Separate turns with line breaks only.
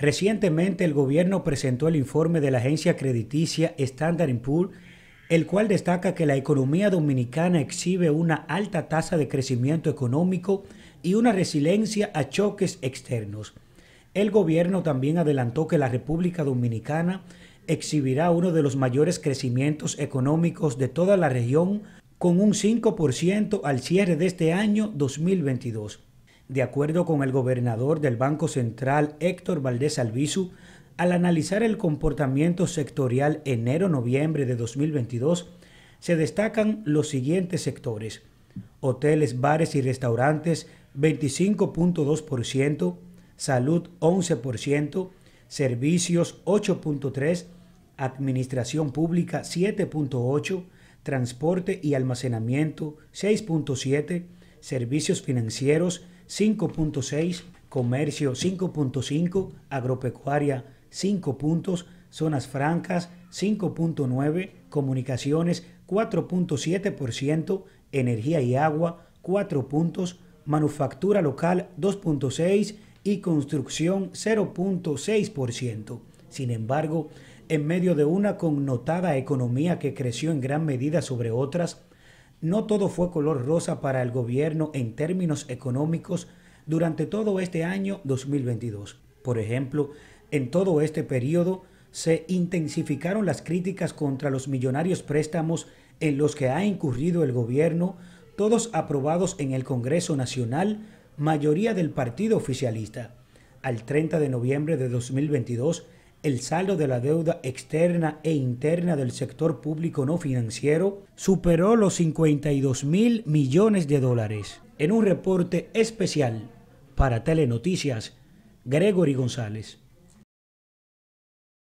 Recientemente el gobierno presentó el informe de la agencia crediticia Standard Poor's, el cual destaca que la economía dominicana exhibe una alta tasa de crecimiento económico y una resiliencia a choques externos. El gobierno también adelantó que la República Dominicana exhibirá uno de los mayores crecimientos económicos de toda la región, con un 5% al cierre de este año 2022. De acuerdo con el gobernador del Banco Central, Héctor Valdés Albizu, al analizar el comportamiento sectorial enero-noviembre de 2022, se destacan los siguientes sectores. Hoteles, bares y restaurantes, 25.2%, salud, 11%, servicios, 8.3%, administración pública, 7.8%, transporte y almacenamiento, 6.7%, servicios financieros, 5.6, comercio 5.5, agropecuaria 5 puntos, zonas francas 5.9, comunicaciones 4.7%, energía y agua 4 puntos, manufactura local 2.6 y construcción 0.6%. Sin embargo, en medio de una connotada economía que creció en gran medida sobre otras, no todo fue color rosa para el gobierno en términos económicos durante todo este año 2022. Por ejemplo, en todo este periodo se intensificaron las críticas contra los millonarios préstamos en los que ha incurrido el gobierno, todos aprobados en el Congreso Nacional, mayoría del Partido Oficialista. Al 30 de noviembre de 2022, el saldo de la deuda externa e interna del sector público no financiero superó los 52 mil millones de dólares. En un reporte especial para Telenoticias, Gregory González.